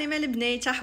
العسلامة البنات ان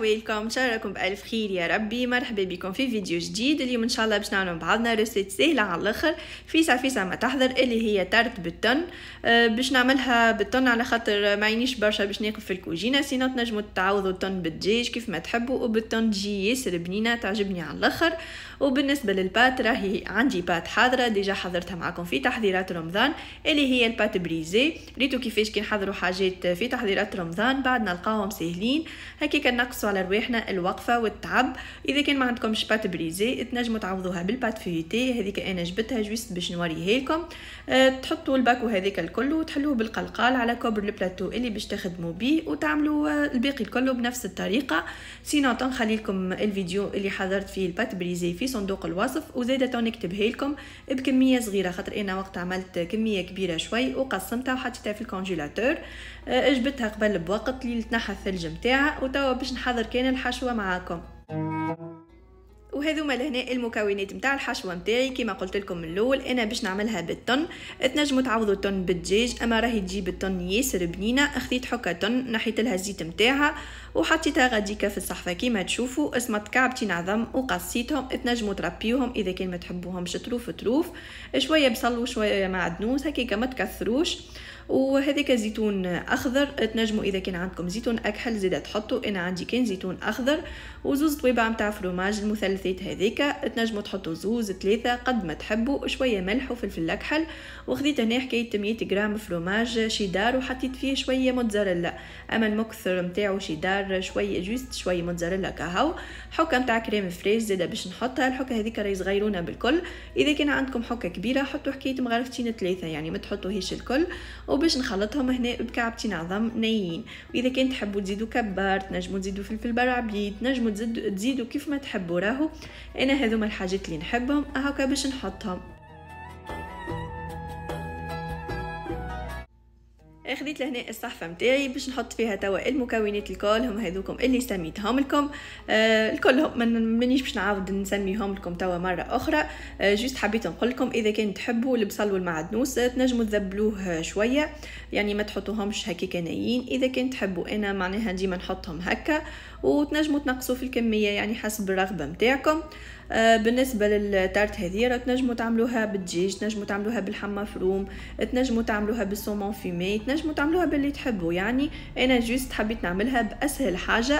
شاء الله راكم بألف خير يا ربي مرحبا بكم في فيديو جديد اليوم إن شاء الله باش نعملوا بعضنا ريسيت سهلة على الآخر فيسا فيسا ما تحضر اللي هي تارت بالتن آه، باش نعملها بالتن على خاطر ما معينيش برشا باش ناكل في الكوجينة سينو تنجموا تعوضوا التن بالدجاج كيف ما تحبوا وبالتن تجي ياسر بنينة تعجبني على الآخر وبالنسبة للبات راهي عندي بات حاضرة ديجا حضرتها معكم في تحضيرات رمضان اللي هي البات بريزي ريتو كيفاش كي نحضروا حاجات في تحضيرات رمضان بعد نلقاهم سهلين هكا كنقصوا على رواحنا الوقفه والتعب اذا كان ما عندكمش بات بريزي تنجموا تعوضوها بالبات فيتي هذيك انا جبتها جوست باش نوريها لكم أه تحطوا الباكو هذيك الكل وتحلوه بالقلقال على كوبر البلاتو اللي باش تخدموا بيه وتعملوا أه، الباقي الكل بنفس الطريقه سينو تنخلي لكم الفيديو اللي حضرت فيه البات بريزي في صندوق الوصف وزادة نكتبها لكم بكميه صغيره خاطر انا وقت عملت كميه كبيره شوي وقسمتها وحطيتها في الكونجيلاتور أه، جبتها قبل بوقت اللي تنحى الثلج نتاعها وتوا باش نحضر كان الحشوه معاكم وهذوما لهنا المكونات نتاع الحشوه نتاعي كما قلت لكم من الاول انا باش نعملها بالطن تنجموا تعوضوا الطن بالدجاج اما راهي تجيب الطن ياسر بنينه خذيت حكه طن نحيت لها الزيت نتاعها وحطيتها غاديكا في الصحفه كيما تشوفوا اسمت كعبتين عظم وقصيتهم تنجموا تربيوهم اذا كان ما تحبوهمش تروف تروف شويه بصل وشويه معدنوس هكاك ما تكثروش وهذيك زيتون اخضر تنجموا اذا كان عندكم زيتون اكحل زيد تحطوا انا عندي كان زيتون اخضر وزوز طويبع متاع فروماج المثلثات هذيك تنجموا تحطوا زوز ثلاثه قد ما تحبوا شويه ملح وفلفل اكحل وخذيت هنا حكايه 100 غرام فروماج شيدار وحطيت فيه شويه موتزاريلا اما المكثر نتاعو شيدار شويه جوست شويه موتزاريلا كهو حكه نتاع كريم فريش زيد باش نحطها الحكه هذيك راهي صغيرونه بالكل اذا كان عندكم حكه كبيره حطوا حكايه مغرفتين ثلاثه يعني ما تحطوهيش الكل وباش نخلطهم هنا بكعبتين عظم نيين واذا كان تحبوا تزيدوا كبار تنجموا تزيدوا فلفل برعبيد تنجموا تزيدوا كيف ما تحبوا راهو انا هذوما الحاجات اللي نحبهم هاكا باش نحطهم إيه، خديت لهنا الصحفه نتاعي باش نحط فيها توا المكونات الكل هم هذوكم اللي سميتهم لكم آه الكلهم من مانيش باش نعاود نسميهم لكم توا مره اخرى آه جوست حبيت نقول لكم اذا كان تحبوا البصل والمعدنوس آه، تنجموا تذبلوه شويه يعني ما تحطوهمش هكاك نايين اذا كان تحبوا انا معناها ديما نحطهم هكا وتنجموا تنقصوا في الكميه يعني حسب الرغبه نتاعكم آه، بالنسبه للتارت هذه راه تنجموا تعملوها بالدجاج تنجموا تعملوها بالحمى فروم تنجموا تعملوها بالسومون فيمي تنجموا تعملوها باللي تحبوا يعني انا جوست حبيت نعملها باسهل حاجه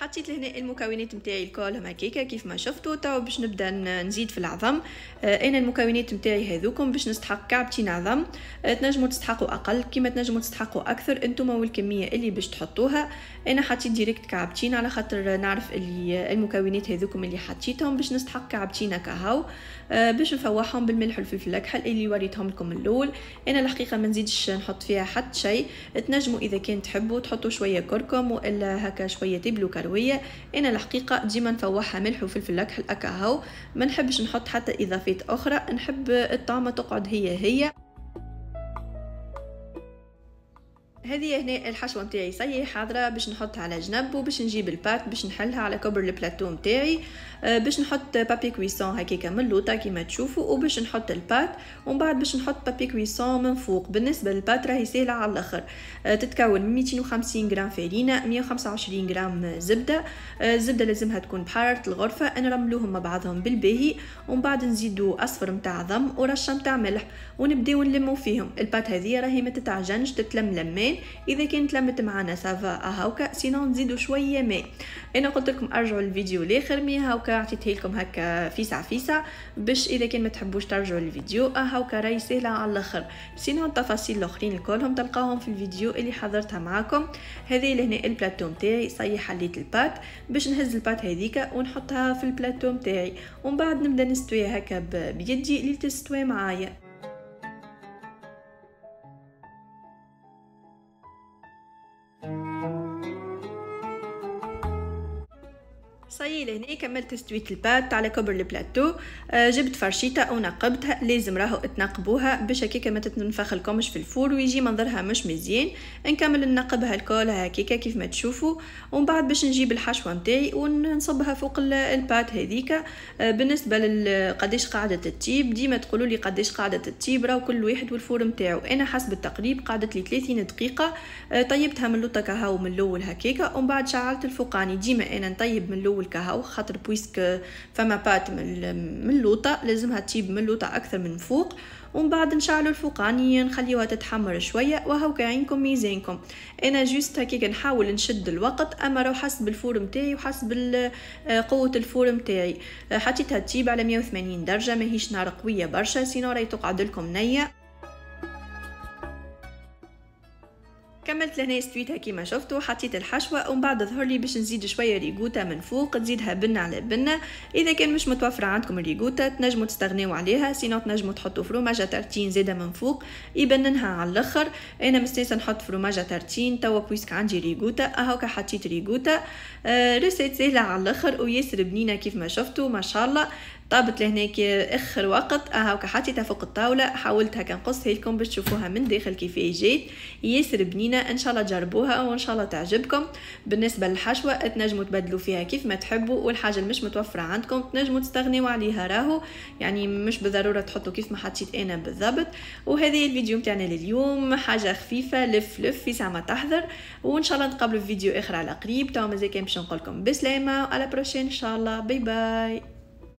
حطيت لهنا المكونات نتاعي الكل هكاكا كيف ما شفتوا تو باش نبدا نزيد في العظم آه، انا المكونات نتاعي هذوكم باش نستحق كعبتين عظم آه، تنجموا تستحقوا اقل كيما تنجموا تستحقوا اكثر انتم والكميه اللي باش تحطوها انا حطيت ديريكت كعبتين على خاطر نعرف اللي المكونات هذوكم اللي حطيتهم باش نستحق كعبتين هكاهو باش نفوحهم بالملح والفلفل الاكحل اللي وريتهم لكم الاول انا الحقيقه ما نزيدش نحط فيها حتى شيء تنجموا اذا كان تحبوا تحطوا شويه كركم والا هكا شويه تبلو المرويه أنا الحقيقة ديما نفوحها ملح وفلفل أكحل أكاهو ما نحبش نحط حتى إضافات أخرى نحب الطعمة تقعد هي هي هذه هنا الحشوه نتاعي صيي حاضره باش نحطها على جنب وباش نجيب البات باش نحلها على كبر البلاطو نتاعي آه، باش نحط بابي كويسون هكاك من اللوطه كيما تشوفوا وباش نحط البات ومن بعد باش نحط بابي كويسون من فوق بالنسبه للبات راهي سهله على الاخر آه، تتكون من 250 غرام فرينه 125 غرام زبده آه، الزبده لازمها تكون بحراره الغرفه نرملوهم مع بعضهم بالباهي ومن بعد نزيدو اصفر نتاع ضم ورشه نتاع ملح ونبداو نلمو فيهم البات هذه راهي ما تتعجنش تتلملم اذا كانت لمت معنا سافا هاوكا سينو نزيدو شويه ماء انا قلت لكم ارجعوا الفيديو لاخر مي هاوكا عطيته لكم هكا فيسع فيسع باش اذا كان ما تحبوش ترجعوا الفيديو هاوكا راهي سهله على الاخر سينو التفاصيل الاخرين كلهم تلقاهم في الفيديو اللي حضرتها معاكم هذه لهنا البلاتو نتاعي صاي حليت البات باش نهز البات هذيك ونحطها في البلاتو نتاعي ومن بعد نبدا نستويها هكا بيدي لتستوي معايا صايي لهنا كملت ستويت البات على كبر البلاتو آه، جبت فرشيطه ونقبتها لازم راهو تنقبوها باش هكاك ما تتنفخ لكمش في الفور ويجي منظرها مش مزيان نكمل نقبها الكل هكاك كيف ما تشوفوا ومن بعد باش نجيب الحشوه نتاعي ونصبها فوق البات هذيك آه، بالنسبه لقداش قاعده تطيب ديما تقولوا لي قداش قاعده تطيب راهو كل واحد والفور نتاعو انا حسب التقريب قعدت لي 30 دقيقه آه، طيبتها من لوطه كاهو من الاول هكاك ومن بعد شعلت الفوقاني ديما انا نطيب من الاول الكاهو خاطر بويسك فما بات من اللوطه لازمها تجيب من اللوطه اكثر من فوق ومن بعد نشعلوا الفوقاني نخليوها تتحمر شويه وهو كاينكم ميزانكم انا جوست هكيك نحاول نشد الوقت اما راهو حسب الفور نتاعي وحسب آه، قوه الفور نتاعي آه، حطيتها تجيب على 180 درجه ماهيش نار قويه برشا سينو راهي تقعد لكم نيه كملت لهنا استويتها كيما شفتوا حطيت الحشوه ومن بعد ظهر لي باش نزيد شويه ريغوتا من فوق تزيدها بنه على بنه اذا كان مش متوفره عندكم الريغوتا تنجموا تستغنيو عليها سينو تنجموا تحطوا فروماجه تارتين زاده من فوق يبننها على الاخر انا مستانسه نحط فروماجه تارتين توا بويسك عندي ريغوتا اهوكا حطيت ريغوتا آه ريسيت سهله على الاخر وياسر بنينه كيف ما شفتوا ما شاء الله طابت لهناك اخر وقت هاكا حطيتها فوق الطاوله حاولت هكا نقصها لكم باش تشوفوها من داخل كيف جات ياسر بنينه ان شاء الله تجربوها وان شاء الله تعجبكم بالنسبه للحشوه تنجموا تبدلوا فيها كيف ما تحبوا والحاجه مش متوفره عندكم تنجموا تستغنيوا عليها راهو يعني مش بالضروره تحطوا كيف ما حطيت انا بالضبط وهذه الفيديو نتاعنا لليوم حاجه خفيفه لف لف في ساعه ما تحضر وان شاء الله نتقابلوا في فيديو اخر على قريب تو مازال كان باش نقول لكم بسلامه على بروشين ان شاء الله باي باي